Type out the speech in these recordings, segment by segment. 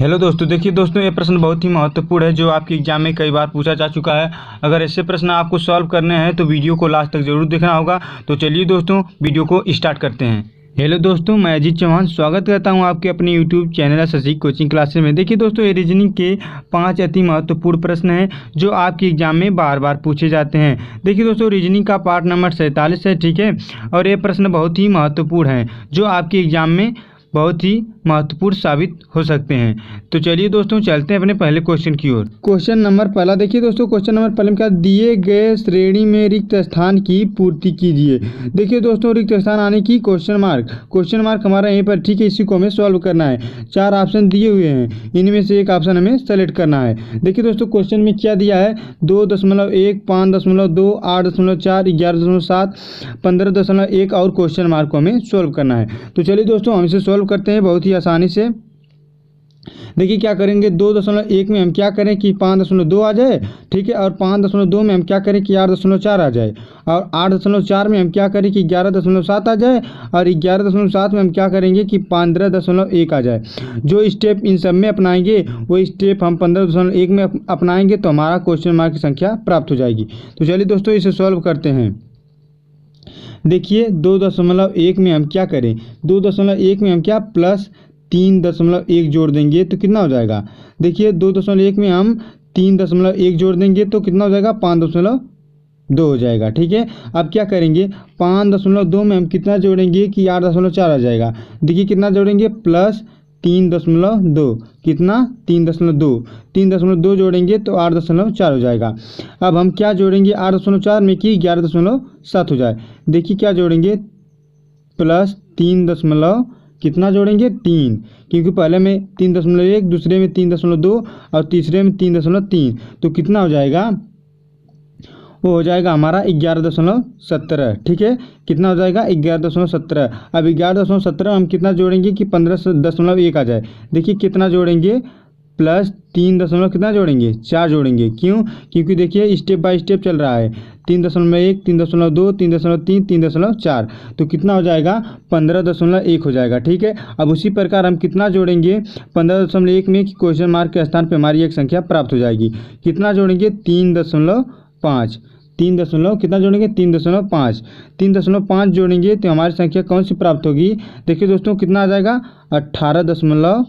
hello दोस्तों देखिए दोस्तों ये प्रश्न बहुत ही महत्वपूर्ण है जो आपके एग्जाम में कई बार पूछा जा चुका है अगर ऐसे प्रश्न आपको सॉल्व करने हैं तो वीडियो को लास्ट तक जरूर देखना होगा तो चलिए दोस्तों वीडियो को स्टार्ट करते हैं हेलो दोस्तों मैं अजीत चौहान स्वागत करता हूं आपके अपने YouTube channel Shashi coaching classes में देखिए दोस्तों ये रीजनिंग के पांच अति महत्वपूर्ण प्रश्न हैं जो आपके एग्जाम में बार बार पूछे जाते हैं देखिए दोस्तों रीजनिंग का पार्ट नंबर सैंतालीस है ठीक है और ये प्रश्न बहुत ही महत्वपूर्ण है जो आपके एग्जाम में बहुत ही महत्वपूर्ण साबित हो सकते हैं तो चलिए दोस्तों चलते हैं अपने पहले क्वेश्चन की ओर क्वेश्चन नंबर पहला देखिए दोस्तों क्वेश्चन नंबर पहले में क्या दिए गए श्रेणी में रिक्त स्थान की पूर्ति कीजिए देखिए दोस्तों रिक्त स्थान आने की क्वेश्चन मार्क क्वेश्चन मार्क हमारा यहीं पर ठीक है इसी को हमें सॉल्व करना है चार ऑप्शन दिए हुए हैं इनमें से एक ऑप्शन हमें सेलेक्ट करना है देखिए दोस्तों क्वेश्चन में क्या दिया है दो दशमलव एक पाँच दशमलव दो आठ दशमलव चार ग्यारह दशमलव सात पंद्रह दशमलव एक और क्वेश्चन मार्क को हमें सॉल्व करना है तो चलिए दोस्तों हम इसे सॉल्व शुरू करते हैं बहुत ही आसानी से देखिए क्या करेंगे दो दशमलव एक में हम क्या करें कि पाँच दशमलव दो आ जाए ठीक है और पाँच दशमलव दो में हम क्या करें कि आठ दशमलव चार आ जाए और आठ दशमलव चार में हम क्या करें कि ग्यारह दशमलव सात आ जाए और ग्यारह दशमलव सात में हम क्या करेंगे कि पंद्रह दशमलव एक आ जाए जो स्टेप इन सब में अपनाएंगे वो स्टेप हम पंद्रह दशमलव एक में अपनाएंगे तो हमारा क्वेश्चन मार्क की संख्या प्राप्त हो जाएगी तो चलिए दोस्तों इसे सॉल्व करते हैं देखिए दो दशमलव एक में हम क्या करें दो दशमलव एक में हम क्या प्लस तीन दशमलव एक जोड़ देंगे तो कितना हो जाएगा देखिए दो दशमलव एक में हम तीन दशमलव एक जोड़ देंगे तो कितना हो जाएगा पाँच दशमलव दो हो जाएगा ठीक है अब क्या करेंगे पाँच दशमलव दो में हम कितना जोड़ेंगे कि आठ दशमलव चार आ जाएगा देखिए कितना जोड़ेंगे प्लस तीन दशमलव दो कितना तीन दशमलव दो तीन दशमलव दो जोड़ेंगे तो आठ दशमलव चार हो जाएगा अब हम क्या जोड़ेंगे आठ दशमलव चार में कि ग्यारह दशमलव सात हो जाए देखिए क्या जोड़ेंगे प्लस तीन दशमलव कितना जोड़ेंगे तीन क्योंकि पहले में तीन दशमलव एक दूसरे में तीन दशमलव दो और तीसरे में तीन दशमलव तीन तो कितना हो जाएगा वो हो जाएगा हमारा ग्यारह दशमलव सत्रह ठीक है कितना हो जाएगा ग्यारह दशमलव सत्रह अब ग्यारह दशमलव सत्रह हम कितना जोड़ेंगे कि पंद्रह दशमलव एक आ जाए देखिए कितना जोड़ेंगे प्लस तीन दशमलव कितना जोड़ेंगे चार जोड़ेंगे क्यों क्योंकि देखिए स्टेप बाय स्टेप चल रहा है तीन दशमलव एक तीन दशमलव दो तीन दशमलव तीन तीन दशमलव चार तो कितना हो जाएगा पंद्रह दशमलव एक हो जाएगा ठीक है अब उसी प्रकार हम कितना जोड़ेंगे पंद्रह दशमलव एक में क्वेश्चन मार्क के स्थान पर हमारी एक संख्या प्राप्त हो जाएगी कितना जोड़ेंगे तीन दशमलव पाँच तीन दशमलव कितना जोड़ेंगे तीन दशमलव पाँच तीन दशमलव पाँच जोड़ेंगे तो हमारी संख्या कौन सी प्राप्त होगी देखिए दोस्तों कितना आ जाएगा अट्ठारह दशमलव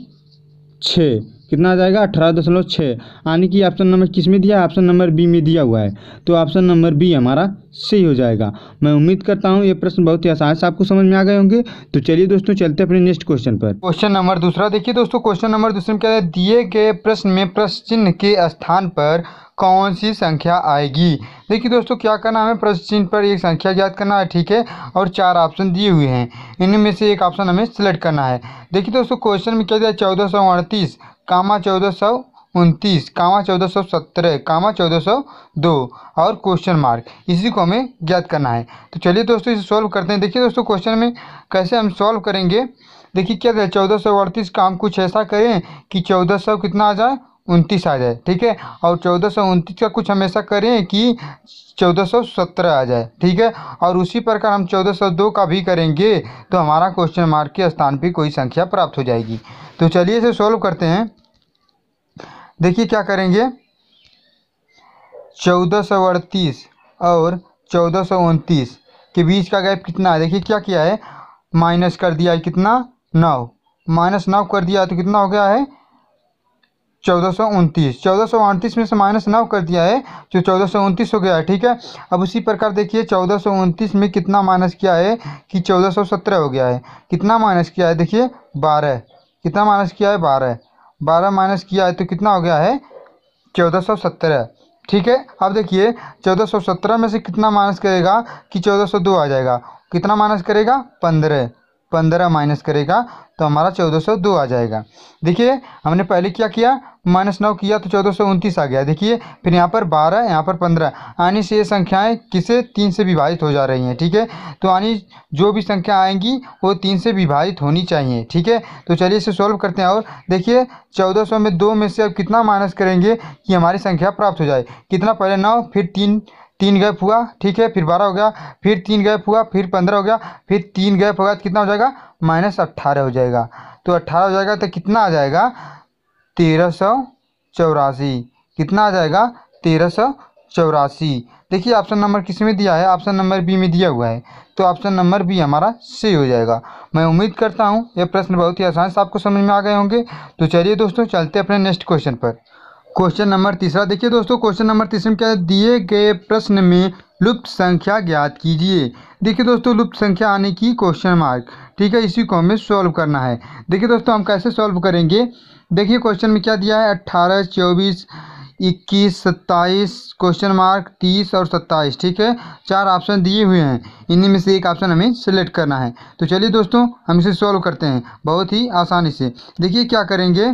छः कितना आ जाएगा अठारह दशमलव छः यानी कि ऑप्शन नंबर किस में दिया ऑप्शन नंबर बी में दिया हुआ है तो ऑप्शन नंबर बी हमारा सही हो जाएगा मैं उम्मीद करता हूँ ये प्रश्न बहुत ही आसान से आपको समझ में आ गए होंगे तो चलिए दोस्तों चलते अपने नेक्स्ट क्वेश्चन पर क्वेश्चन नंबर दूसरा देखिए दोस्तों क्वेश्चन नंबर दूसरे में क्या है दिए गए प्रश्न में प्रश्न चिन्ह के स्थान पर कौन सी संख्या आएगी देखिए दोस्तों क्या करना हमें प्रश्न चिन्ह पर एक संख्या ज्ञात करना है ठीक है और चार ऑप्शन दिए हुए हैं इनमें से एक ऑप्शन हमें सिलेक्ट करना है देखिए दोस्तों क्वेश्चन में क्या दिया चौदह सौ अड़तीस कामा चौदह सौ उनतीस कामा चौदह सौ सत्रह कामा चौदह सौ दो और क्वेश्चन मार्क इसी को हमें ज्ञात करना है तो चलिए दोस्तों इसे सॉल्व करते हैं देखिए दोस्तों क्वेश्चन में कैसे हम सॉल्व करेंगे देखिए क्या चौदह सौ अड़तीस का हम कुछ ऐसा करें कि चौदह सौ कितना आ जाए उनतीस आ जाए ठीक है और चौदह सौ उनतीस का कुछ हमेशा करें कि चौदह सौ सत्रह आ जाए ठीक है और उसी प्रकार हम चौदह सौ दो का भी करेंगे तो हमारा क्वेश्चन मार्क के स्थान पे कोई संख्या प्राप्त हो जाएगी तो चलिए इसे सॉल्व करते हैं देखिए क्या करेंगे चौदह सौ अड़तीस और चौदह सौ उनतीस के बीच का गैप कितना है देखिए क्या किया है माइनस कर दिया है कितना नौ माइनस नौ कर दिया तो कितना हो गया है चौदह सौ उनतीस चौदह सौ में से माइनस नौ कर दिया है जो चौदह सौ उनतीस हो गया है ठीक है अब उसी प्रकार देखिए चौदह सौ उनतीस में कितना माइनस किया है कि चौदह सौ सत्रह हो गया है कितना माइनस किया है देखिए बारह कितना माइनस किया है बारह बारह माइनस किया है तो कितना हो गया है चौदह सौ सत्रह ठीक है अब देखिए चौदह सौ सत्रह में से कितना माइनस करेगा कि चौदह सौ दो आ जाएगा कितना माइनस करेगा पंद्रह पंद्रह माइनस करेगा तो हमारा चौदह सौ दो आ जाएगा देखिए हमने पहले क्या किया माइनस नौ किया तो चौदह सौ उनतीस आ गया देखिए फिर यहाँ पर बारह यहाँ पर पंद्रह यानी से ये संख्याएँ किसे तीन से विभाजित हो जा रही हैं ठीक है तो यानी जो भी संख्या आएंगी वो तीन से विभाजित होनी चाहिए ठीक है तो चलिए इसे सॉल्व करते हैं और देखिए चौदह सौ में दो में से अब कितना माइनस करेंगे कि हमारी संख्या प्राप्त हो जाए कितना पहले नौ फिर तीन तीन गैप हुआ ठीक है फिर बारह हो गया फिर तीन गैप हुआ फिर पंद्रह हो गया फिर तीन गैप होगा तो कितना हो जाएगा माइनस अट्ठारह हो जाएगा तो अट्ठारह हो जाएगा तो कितना आ जाएगा तेरह सौ चौरासी कितना आ जाएगा तेरह सौ चौरासी देखिए ऑप्शन नंबर किस में दिया है ऑप्शन नंबर बी में दिया हुआ है तो ऑप्शन नंबर बी हमारा सही हो जाएगा मैं उम्मीद करता हूँ यह प्रश्न बहुत ही आसान से आपको समझ में आ गए होंगे तो चलिए दोस्तों चलते अपने नेक्स्ट क्वेश्चन पर क्वेश्चन नंबर तीसरा देखिए दोस्तों क्वेश्चन नंबर तीसरे में क्या दिए गए प्रश्न में लुप्त संख्या ज्ञात कीजिए देखिए दोस्तों लुप्त संख्या आने की क्वेश्चन मार्क ठीक है इसी को हमें सॉल्व करना है देखिए दोस्तों हम कैसे सॉल्व करेंगे देखिए क्वेश्चन में क्या दिया है अट्ठारह चौबीस इक्कीस सत्ताईस क्वेश्चन मार्क तीस और सत्ताईस ठीक है चार ऑप्शन दिए हुए हैं इन्हीं में से एक ऑप्शन हमें सेलेक्ट करना है तो चलिए दोस्तों हम इसे सॉल्व करते हैं बहुत ही आसानी से देखिए क्या करेंगे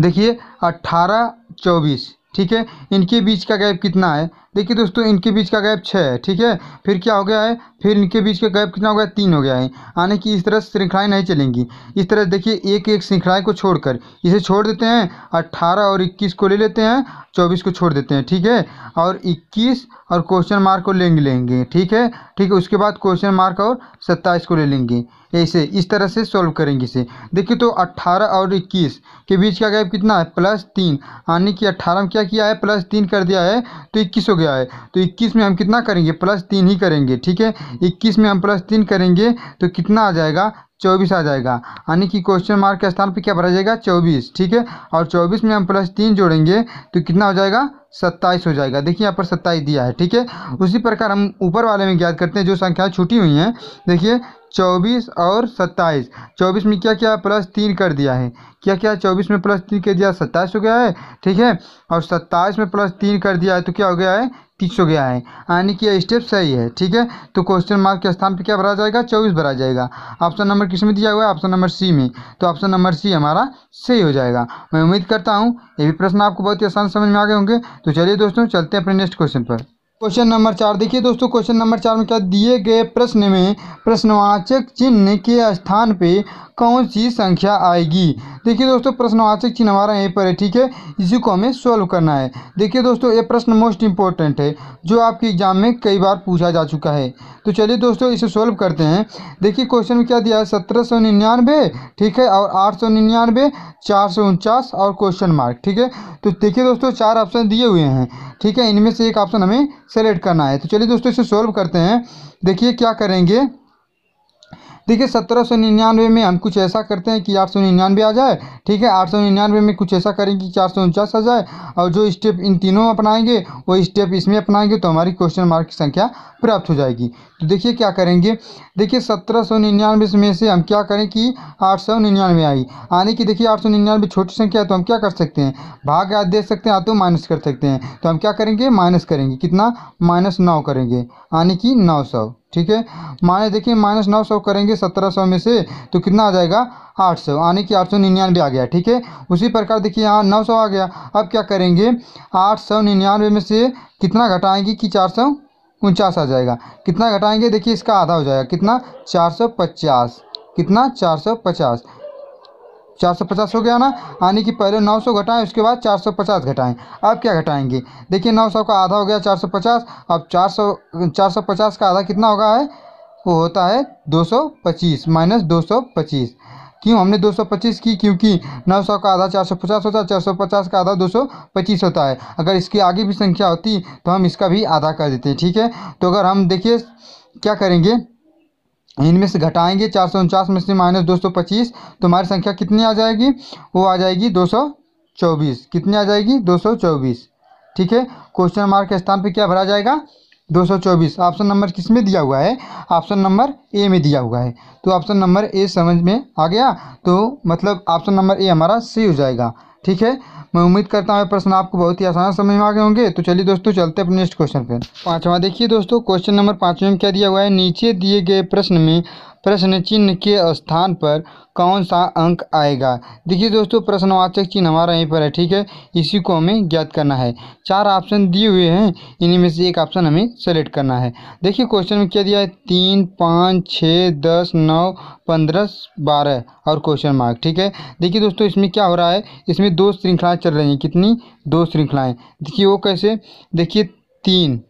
देखिए अट्ठारह चौबीस ठीक है इनके बीच का गैप कितना है देखिए दोस्तों इनके बीच का गैप छः है ठीक है फिर क्या हो गया है फिर इनके बीच का गैप कितना हो गया तीन हो गया है यानी कि इस तरह श्रृंखलाएँ नहीं चलेंगी इस तरह देखिए एक एक श्रृंखलाएँ को छोड़कर इसे छोड़ देते हैं अट्ठारह और इक्कीस को ले लेते हैं चौबीस को छोड़ देते हैं ठीक है और इक्कीस और क्वेश्चन मार्क को लेंगे लेंगे ठीक है ठीक है उसके बाद क्वेश्चन मार्क और सत्ताईस को ले लेंगे ऐसे इस तरह से सॉल्व करेंगे इसे देखिए तो 18 और 21 के बीच का गैप कितना है प्लस तीन यानी कि 18 में क्या किया है प्लस तीन कर दिया है तो इक्कीस हो गया गया है तो इक्कीस में हम कितना करेंगे प्लस तीन ही करेंगे ठीक है इक्कीस में हम प्लस तीन करेंगे तो कितना आ जाएगा चौबीस आ जाएगा यानी कि क्वेश्चन मार्क के स्थान पे क्या भरा जाएगा चौबीस ठीक है और चौबीस में हम प्लस तीन जोड़ेंगे तो कितना हो जाएगा सत्ताईस हो जाएगा देखिए यहाँ पर सत्ताईस दिया है ठीक है उसी प्रकार हम ऊपर वाले में ज्ञात करते हैं जो संख्याएं छूटी हुई हैं देखिए चौबीस और सत्ताईस चौबीस में क्या क्या प्लस तीन कर दिया है क्या क्या चौबीस में प्लस तीन कर दिया सत्ताईस हो गया है ठीक है और सत्ताईस में प्लस तीन कर दिया है तो क्या हो गया है तीस हो गया है यानी कि यह स्टेप सही है ठीक है तो क्वेश्चन मार्क के स्थान पर क्या भरा जाएगा चौबीस भरा जाएगा ऑप्शन नंबर किस में दिया हुआ है ऑप्शन नंबर सी में तो ऑप्शन नंबर सी हमारा सही हो जाएगा मैं उम्मीद करता हूँ ये भी प्रश्न आपको बहुत ही आसान समझ में आ गए होंगे तो चलिए दोस्तों चलते हैं अपने नेक्स्ट क्वेश्चन पर क्वेश्चन नंबर चार देखिए दोस्तों क्वेश्चन नंबर चार में क्या दिए गए प्रश्न में प्रश्नवाचक चिन्ह के स्थान पे कौन सी संख्या आएगी देखिए दोस्तों प्रश्नवाचक चिन्ह हमारा यहीं पर है ठीक है इसी को हमें सॉल्व करना है देखिए दोस्तों ये प्रश्न मोस्ट इम्पॉर्टेंट है जो आपके एग्जाम में कई बार पूछा जा चुका है तो चलिए दोस्तों इसे सॉल्व करते हैं देखिए क्वेश्चन में क्या दिया है सत्रह सौ निन्यानवे ठीक है और आठ सौ निन्यानवे चार सौ उनचास और क्वेश्चन मार्क ठीक है तो देखिए दोस्तों चार ऑप्शन दिए हुए हैं ठीक है इनमें से एक ऑप्शन हमें सेलेक्ट करना है तो चलिए दोस्तों इसे सॉल्व करते हैं देखिए क्या करेंगे देखिए सत्रह सौ निन्यानवे में हम कुछ ऐसा करते हैं कि आठ सौ निन्यानवे आ जाए ठीक है आठ सौ निन्यानवे में कुछ ऐसा करेंगे कि चार सौ उनचास आ जाए और जो स्टेप इन तीनों में अपनाएंगे वो स्टेप इसमें अपनाएंगे तो हमारी क्वेश्चन मार्क की संख्या प्राप्त हो जाएगी तो देखिए क्या करेंगे देखिए सत्रह सौ निन्यानवे में से हम क्या करें कि आठ सौ निन्यानवे आई आने की देखिए आठ सौ निन्यानवे छोटी संख्या है तो हम क्या कर सकते हैं भाग याद दे सकते हैं या तो माइनस कर सकते हैं तो हम क्या करेंगे माइनस करेंगे कितना माइनस नौ करेंगे आने की नौ सौ ठीक है माइनस देखिए माइनस नौ सौ करेंगे सत्रह सौ में से तो कितना आ जाएगा आठ सौ यानी कि आठ सौ निन्यानवे आ गया ठीक है उसी प्रकार देखिए यहाँ नौ सौ आ गया अब क्या करेंगे आठ सौ निन्यानवे में से कितना घटाएंगे कि चार सौ उनचास आ जाएगा कितना घटाएंगे देखिए इसका आधा हो जाएगा कितना चार सौ पचास कितना चार सौ पचास चार सौ पचास हो गया ना यानी कि पहले नौ सौ घटाएं उसके बाद चार सौ पचास घटाएँ अब क्या घटाएंगे देखिए नौ सौ का आधा हो गया चार सौ पचास अब चार सौ चार सौ पचास का आधा कितना होगा है वो होता है दो सौ पच्चीस माइनस दो सौ पच्चीस क्यों हमने 225 की क्योंकि 900 का आधा 450 होता है 450 का आधा 225 होता है अगर इसकी आगे भी संख्या होती तो हम इसका भी आधा कर देते ठीक है तो अगर हम देखिए क्या करेंगे इनमें से घटाएंगे चार सौ उनचास में से माइनस दो सौ पच्चीस तो हमारी संख्या कितनी आ जाएगी वो आ जाएगी दो सौ चौबीस कितनी आ जाएगी दो सौ चौबीस ठीक है क्वेश्चन मार्क के स्थान पे क्या भरा जाएगा दो सौ चौबीस ऑप्शन नंबर किस में दिया हुआ है ऑप्शन नंबर ए में दिया हुआ है तो ऑप्शन नंबर ए समझ में आ गया तो मतलब ऑप्शन नंबर ए हमारा सही हो जाएगा ठीक है मैं उम्मीद करता हूँ ये प्रश्न आपको बहुत ही आसान समझ में आ गए होंगे तो चलिए दोस्तों चलते अपने नेक्स्ट क्वेश्चन पर पाँचवा देखिए दोस्तों क्वेश्चन नंबर पाँचवें में क्या दिया हुआ है नीचे दिए गए प्रश्न में प्रश्न चिन्ह के स्थान पर कौन सा अंक आएगा देखिए दोस्तों प्रश्नवाचक चिन्ह हमारा यहीं पर है ठीक है इसी को हमें ज्ञात करना है चार ऑप्शन दिए हुए हैं इन्हीं में से एक ऑप्शन हमें सेलेक्ट करना है देखिए क्वेश्चन में क्या दिया है तीन पाँच छः दस नौ पंद्रह बारह और क्वेश्चन मार्क ठीक है देखिए दोस्तों इसमें क्या हो रहा है इसमें दो श्रृंखलाएँ चल रही हैं कितनी दो श्रृंखलाएँ देखिए वो कैसे देखिए तीन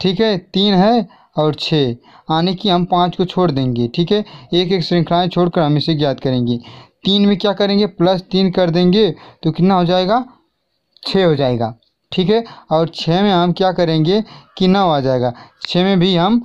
ठीक है तीन है और छः आने की हम पाँच को छोड़ देंगे ठीक है एक एक श्रृंखलाएँ छोड़कर हम इसे ज्ञात करेंगे तीन में क्या करेंगे प्लस तीन कर देंगे तो कितना हो जाएगा छः हो जाएगा ठीक है और छः में हम क्या करेंगे कि नौ आ जाएगा छः में भी हम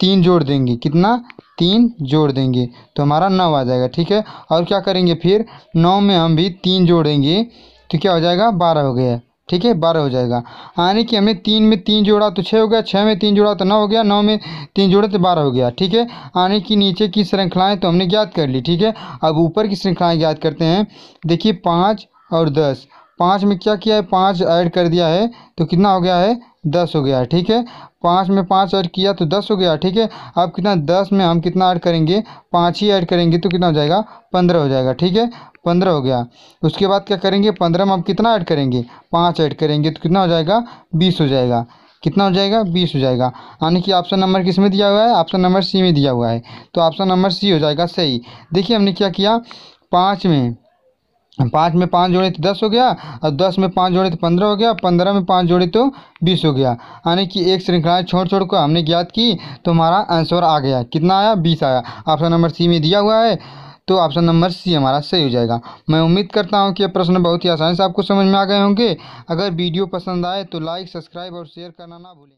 तीन जोड़ देंगे कितना तीन जोड़ देंगे तो हमारा नौ आ जाएगा ठीक है और क्या करेंगे फिर नौ में हम भी तीन जोड़ेंगे तो क्या हो जाएगा बारह हो गया ठीक है बारह हो जाएगा यानी कि हमें तीन में तीन जोड़ा तो छः हो गया छः में तीन जोड़ा तो नौ हो गया नौ में तीन जोड़ा तो बारह हो गया ठीक है यानी कि नीचे की श्रृंखलाएँ तो हमने ज्ञात कर ली ठीक है अब ऊपर की श्रृंखलाएँ ज्ञात करते हैं देखिए पाँच और दस पाँच में क्या किया है पाँच ऐड कर दिया है तो कितना हो गया है दस हो गया ठीक है पाँच में पाँच ऐड किया तो दस हो गया ठीक है अब कितना दस में हम कितना ऐड करेंगे पाँच ही ऐड करेंगे तो कितना हो जाएगा पंद्रह हो जाएगा ठीक है पंद्रह हो गया उसके बाद क्या करेंगे पंद्रह में हम कितना ऐड करेंगे पाँच ऐड करेंगे तो कितना हो जाएगा बीस हो जाएगा कितना हो जाएगा बीस हो जाएगा यानी कि ऑप्शन नंबर किस में दिया हुआ है ऑप्शन नंबर सी में दिया हुआ है तो ऑप्शन नंबर सी हो जाएगा सही देखिए हमने क्या किया पाँच में पाँच में पाँच जोड़े तो दस हो गया और दस में पाँच जोड़े तो पंद्रह हो गया पंद्रह में पाँच जोड़े तो बीस हो गया यानी कि एक श्रृंखलाएँ छोड़ छोड़ कर हमने ज्ञात की तो हमारा आंसर आ गया कितना आया बीस आया ऑप्शन नंबर सी में दिया हुआ है तो ऑप्शन नंबर सी हमारा सही हो जाएगा मैं उम्मीद करता हूँ कि यह प्रश्न बहुत ही आसानी से आपको समझ में आ गए होंगे अगर वीडियो पसंद आए तो लाइक सब्सक्राइब और शेयर करना ना भूलें